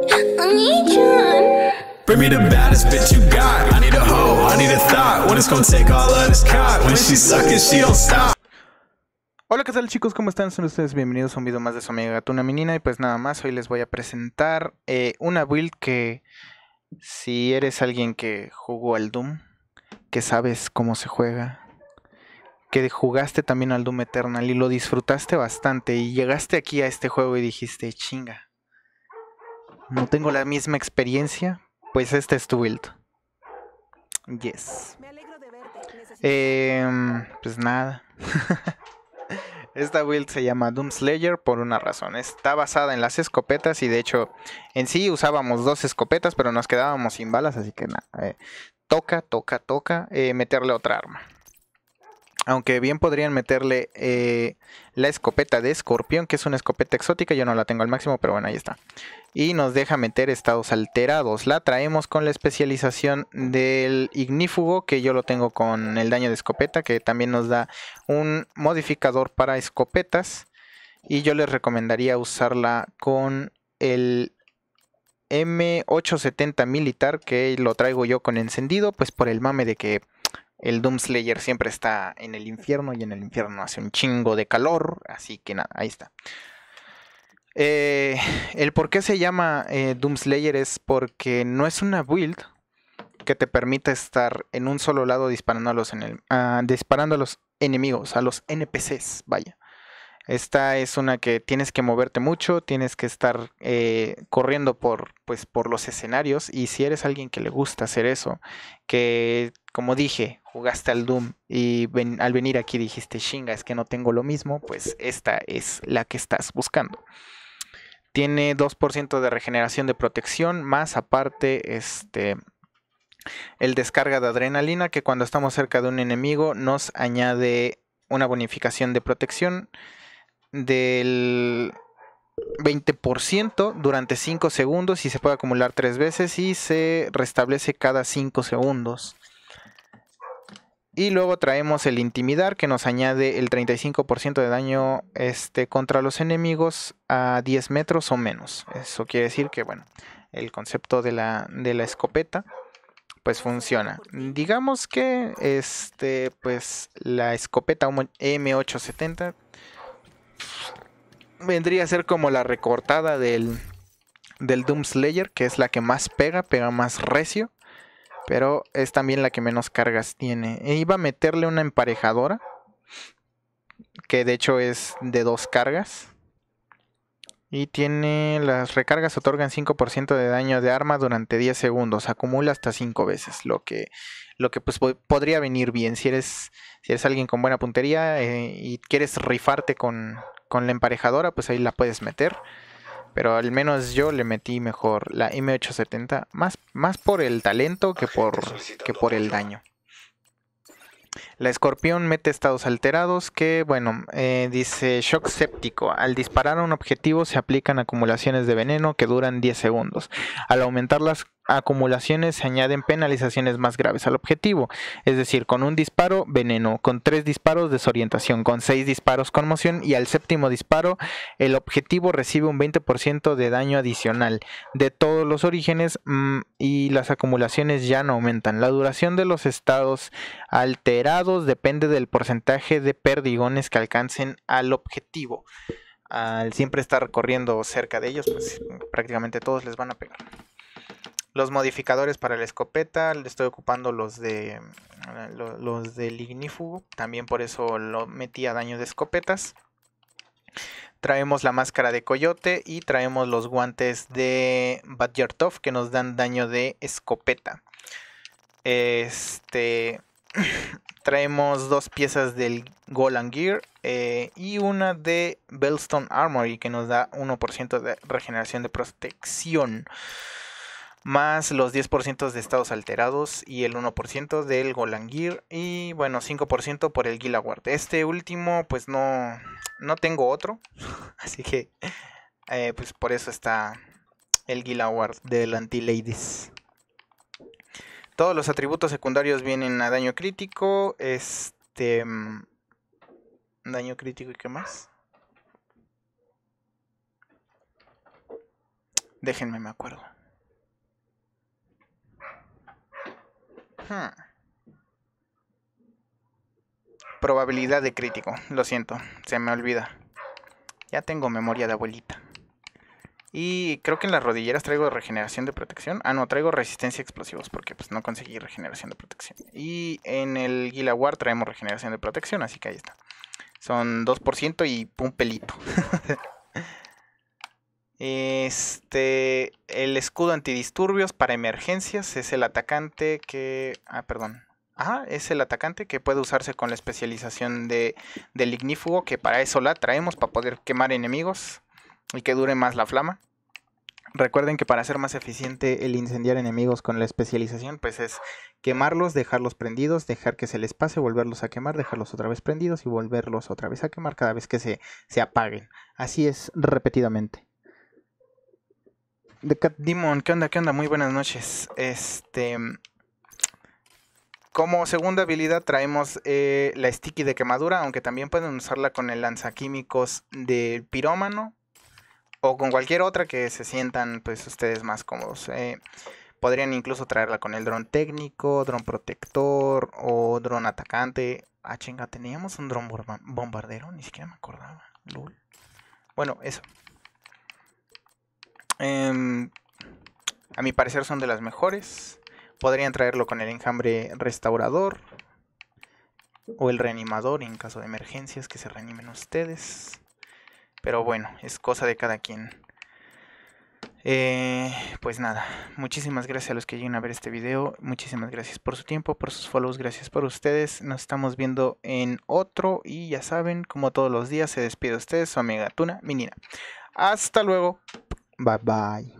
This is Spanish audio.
I need a gonna take all of this When stop. Hola, ¿qué tal chicos? ¿Cómo están? Son ustedes bienvenidos a un video más de su amiga Gatuna Menina. Y pues nada más, hoy les voy a presentar eh, una build que si eres alguien que jugó al Doom, que sabes cómo se juega, que jugaste también al Doom Eternal y lo disfrutaste bastante y llegaste aquí a este juego y dijiste, chinga, no tengo la misma experiencia, pues este es tu build. Yes. Em, pues nada. Esta build se llama Doom Slayer por una razón. Está basada en las escopetas y de hecho en sí usábamos dos escopetas, pero nos quedábamos sin balas, así que nada. Eh, toca, toca, toca eh, meterle otra arma. Aunque bien podrían meterle eh, la escopeta de escorpión, que es una escopeta exótica, yo no la tengo al máximo, pero bueno, ahí está. Y nos deja meter estados alterados. La traemos con la especialización del ignífugo, que yo lo tengo con el daño de escopeta, que también nos da un modificador para escopetas. Y yo les recomendaría usarla con el M870 militar, que lo traigo yo con encendido, pues por el mame de que el Slayer siempre está en el infierno y en el infierno hace un chingo de calor, así que nada, ahí está. Eh, el por qué se llama eh, Doom Slayer es porque no es una build que te permita estar en un solo lado ah, disparando a los, a enemigos, a los NPCs, vaya. Esta es una que tienes que moverte mucho, tienes que estar eh, corriendo por, pues, por los escenarios y si eres alguien que le gusta hacer eso, que como dije, jugaste al Doom y al venir aquí dijiste, chinga, es que no tengo lo mismo, pues esta es la que estás buscando. Tiene 2% de regeneración de protección, más aparte este, el descarga de adrenalina, que cuando estamos cerca de un enemigo nos añade una bonificación de protección del 20% durante 5 segundos y se puede acumular 3 veces y se restablece cada 5 segundos. Y luego traemos el intimidar que nos añade el 35% de daño este, contra los enemigos a 10 metros o menos. Eso quiere decir que, bueno, el concepto de la, escopeta pues funciona. Digamos que este pues la escopeta M870 vendría a ser como la recortada del del Doom Slayer, que es la que más pega, pega más recio. Pero es también la que menos cargas tiene. E iba a meterle una emparejadora. Que de hecho es de dos cargas. Y tiene las recargas otorgan 5% de daño de arma durante 10 segundos. Acumula hasta 5 veces. Lo que, lo que pues podría venir bien. Si eres, si eres alguien con buena puntería eh, y quieres rifarte con la emparejadora, pues ahí la puedes meter. Pero al menos yo le metí mejor la M870, más, más por el talento que por, que por el daño. La escorpión mete estados alterados que, bueno, eh, dice shock séptico. Al disparar a un objetivo se aplican acumulaciones de veneno que duran 10 segundos. Al aumentar las acumulaciones se añaden penalizaciones más graves al objetivo, es decir, con un disparo veneno, con tres disparos desorientación, con seis disparos conmoción y al séptimo disparo el objetivo recibe un 20% de daño adicional de todos los orígenes mm, y las acumulaciones ya no aumentan. La duración de los estados alterados depende del porcentaje de perdigones que alcancen al objetivo. Al siempre estar corriendo cerca de ellos, pues prácticamente todos les van a pegar. Los modificadores para la escopeta, le estoy ocupando los de mm, los, del también por eso lo metí a daño de escopetas. Traemos la máscara de coyote y traemos los guantes de Tough que nos dan daño de escopeta. Este traemos dos piezas del Golan Gear eh, y una de Bellstone Armory que nos da 1% de regeneración de protección más los 10% de estados alterados y el 1% del Golangir y bueno, 5% por el Gilaward. Este último pues no, no tengo otro, así que eh, pues por eso está el Gilaward del Anti-Ladies. Todos los atributos secundarios vienen a daño crítico, este... Mm, daño crítico y qué más. Déjenme, me acuerdo. Probabilidad de crítico. Lo siento, se me olvida. Ya tengo memoria de abuelita. Y creo que en las rodilleras traigo regeneración de protección. Ah, no, traigo resistencia a explosivos porque pues no conseguí regeneración de protección. Y en el War traemos regeneración de protección, así que ahí está. Son 2% y un pelito. Este, el escudo antidisturbios para emergencias es el atacante que, ah, perdón, Ajá, es el atacante que puede usarse con la especialización de, del ignífugo, que para eso la traemos, para poder quemar enemigos y que dure más la flama. Recuerden que para ser más eficiente el incendiar enemigos con la especialización, pues es quemarlos, dejarlos prendidos, dejar que se les pase, volverlos a quemar, dejarlos otra vez prendidos y volverlos otra vez a quemar cada vez que se, se apaguen. Así es repetidamente. De Cat Demon, ¿qué onda? ¿Qué onda? Muy buenas noches. Este. Como segunda habilidad traemos eh, la sticky de quemadura, aunque también pueden usarla con el lanzaquímicos del pirómano o con cualquier otra que se sientan pues ustedes más cómodos. Eh, podrían incluso traerla con el dron técnico, dron protector o dron atacante. Ah, chinga, teníamos un dron bombardero, ni siquiera me acordaba. Lul. Bueno, eso. Em, a mi parecer son de las mejores. Podrían traerlo con el enjambre restaurador. O el reanimador en caso de emergencias que se reanimen ustedes. Pero bueno, es cosa de cada quien. Eh, pues nada, muchísimas gracias a los que lleguen a ver este video. Muchísimas gracias por su tiempo, por sus follows, gracias por ustedes. Nos estamos viendo en otro y ya saben, como todos los días, se despide ustedes su amiga Tuna Minina. Hasta luego. Bye bye.